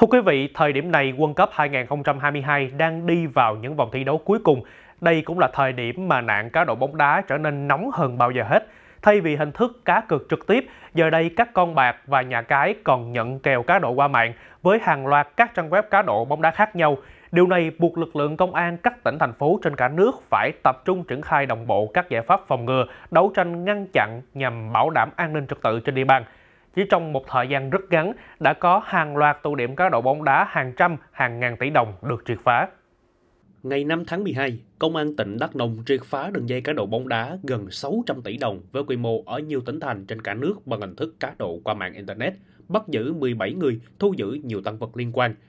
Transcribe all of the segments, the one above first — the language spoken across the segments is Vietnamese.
Thưa quý vị, thời điểm này World Cup 2022 đang đi vào những vòng thi đấu cuối cùng. Đây cũng là thời điểm mà nạn cá độ bóng đá trở nên nóng hơn bao giờ hết. Thay vì hình thức cá cược trực tiếp, giờ đây các con bạc và nhà cái còn nhận kèo cá độ qua mạng với hàng loạt các trang web cá độ bóng đá khác nhau. Điều này buộc lực lượng công an các tỉnh thành phố trên cả nước phải tập trung triển khai đồng bộ các giải pháp phòng ngừa, đấu tranh ngăn chặn nhằm bảo đảm an ninh trật tự trên địa bàn chỉ trong một thời gian rất ngắn đã có hàng loạt tụ điểm cá độ bóng đá hàng trăm, hàng ngàn tỷ đồng được triệt phá. Ngày 5 tháng 12, Công an tỉnh Đắk Nông triệt phá đường dây cá độ bóng đá gần 600 tỷ đồng với quy mô ở nhiều tỉnh thành trên cả nước bằng hình thức cá độ qua mạng Internet, bắt giữ 17 người, thu giữ nhiều tăng vật liên quan –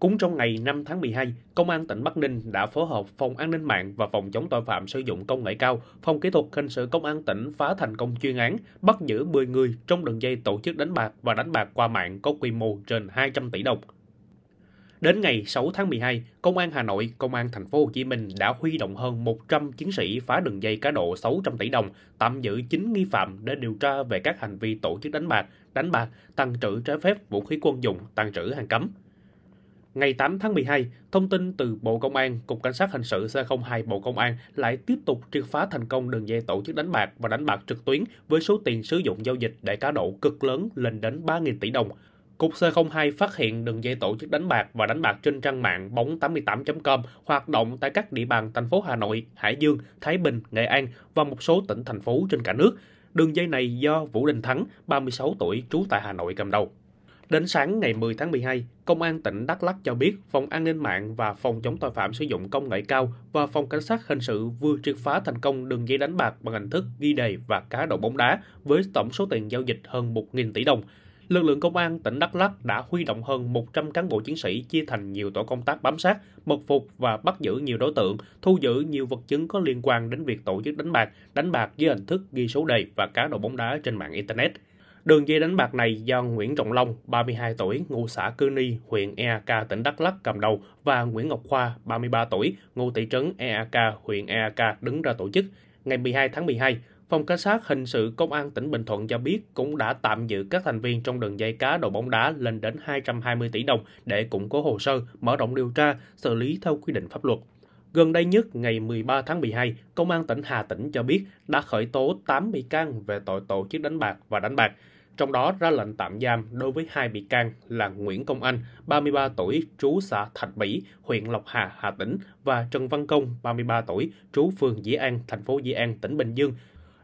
cũng trong ngày 5 tháng 12, Công an tỉnh Bắc Ninh đã phối hợp Phòng An ninh mạng và Phòng chống tội phạm sử dụng công nghệ cao, Phòng kỹ thuật hình sự Công an tỉnh phá thành công chuyên án, bắt giữ 10 người trong đường dây tổ chức đánh bạc và đánh bạc qua mạng có quy mô trên 200 tỷ đồng. Đến ngày 6 tháng 12, Công an Hà Nội, Công an Thành phố Hồ Chí Minh đã huy động hơn 100 chiến sĩ phá đường dây cá độ 600 tỷ đồng, tạm giữ 9 nghi phạm để điều tra về các hành vi tổ chức đánh bạc, đánh bạc, tăng trữ trái phép vũ khí quân dụng, tăng trữ hàng cấm. Ngày 8 tháng 12, thông tin từ Bộ Công an, Cục Cảnh sát Hình sự C02 Bộ Công an lại tiếp tục triệt phá thành công đường dây tổ chức đánh bạc và đánh bạc trực tuyến với số tiền sử dụng giao dịch để cá độ cực lớn lên đến 3.000 tỷ đồng. Cục C02 phát hiện đường dây tổ chức đánh bạc và đánh bạc trên trang mạng bóng88.com hoạt động tại các địa bàn thành phố Hà Nội, Hải Dương, Thái Bình, Nghệ An và một số tỉnh thành phố trên cả nước. Đường dây này do Vũ Đình Thắng, 36 tuổi, trú tại Hà Nội cầm đầu. Đến sáng ngày 10 tháng 12, Công an tỉnh Đắk Lắk cho biết Phòng An ninh mạng và Phòng chống tội phạm sử dụng công nghệ cao và Phòng Cảnh sát Hình sự vừa triệt phá thành công đường dây đánh bạc bằng hình thức ghi đề và cá độ bóng đá với tổng số tiền giao dịch hơn 1.000 tỷ đồng. Lực lượng công an tỉnh Đắk Lắk đã huy động hơn 100 cán bộ chiến sĩ chia thành nhiều tổ công tác bám sát, mật phục và bắt giữ nhiều đối tượng, thu giữ nhiều vật chứng có liên quan đến việc tổ chức đánh bạc, đánh bạc dưới hình thức ghi số đề và cá độ bóng đá trên mạng Internet. Đường dây đánh bạc này do Nguyễn Trọng Long, 32 tuổi, ngụ xã Cư Ni, huyện EAK, tỉnh Đắk Lắc cầm đầu và Nguyễn Ngọc Khoa, 33 tuổi, ngụ thị trấn EAK, huyện EAK đứng ra tổ chức. Ngày 12 tháng 12, Phòng Cảnh sát Hình sự Công an tỉnh Bình Thuận cho biết cũng đã tạm giữ các thành viên trong đường dây cá độ bóng đá lên đến 220 tỷ đồng để củng cố hồ sơ, mở rộng điều tra, xử lý theo quy định pháp luật. Gần đây nhất, ngày 13 tháng 12, Công an tỉnh Hà Tĩnh cho biết đã khởi tố 8 bị can về tội tổ chức đánh bạc và đánh bạc, trong đó ra lệnh tạm giam đối với hai bị can là Nguyễn Công Anh, 33 tuổi, trú xã Thạch Mỹ, huyện Lộc Hà, Hà Tĩnh và Trần Văn Công, 33 tuổi, trú phường Dĩ An, thành phố Dĩ An, tỉnh Bình Dương.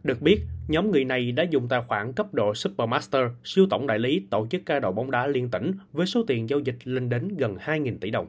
Được biết, nhóm người này đã dùng tài khoản cấp độ Supermaster, siêu tổng đại lý tổ chức ca độ bóng đá liên tỉnh với số tiền giao dịch lên đến gần 2.000 tỷ đồng.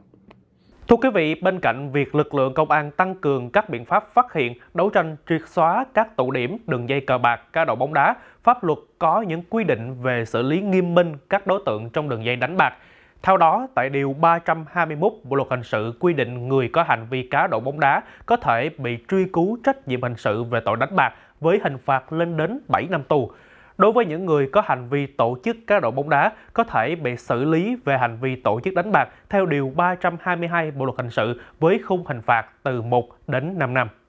Thưa quý vị, bên cạnh việc lực lượng công an tăng cường các biện pháp phát hiện, đấu tranh triệt xóa các tụ điểm đường dây cờ bạc, cá độ bóng đá, pháp luật có những quy định về xử lý nghiêm minh các đối tượng trong đường dây đánh bạc. Theo đó, tại Điều 321 Bộ Luật Hình sự quy định người có hành vi cá độ bóng đá có thể bị truy cứu trách nhiệm hình sự về tội đánh bạc với hình phạt lên đến 7 năm tù. Đối với những người có hành vi tổ chức cá độ bóng đá có thể bị xử lý về hành vi tổ chức đánh bạc theo Điều 322 Bộ Luật Hình sự với khung hình phạt từ 1 đến 5 năm.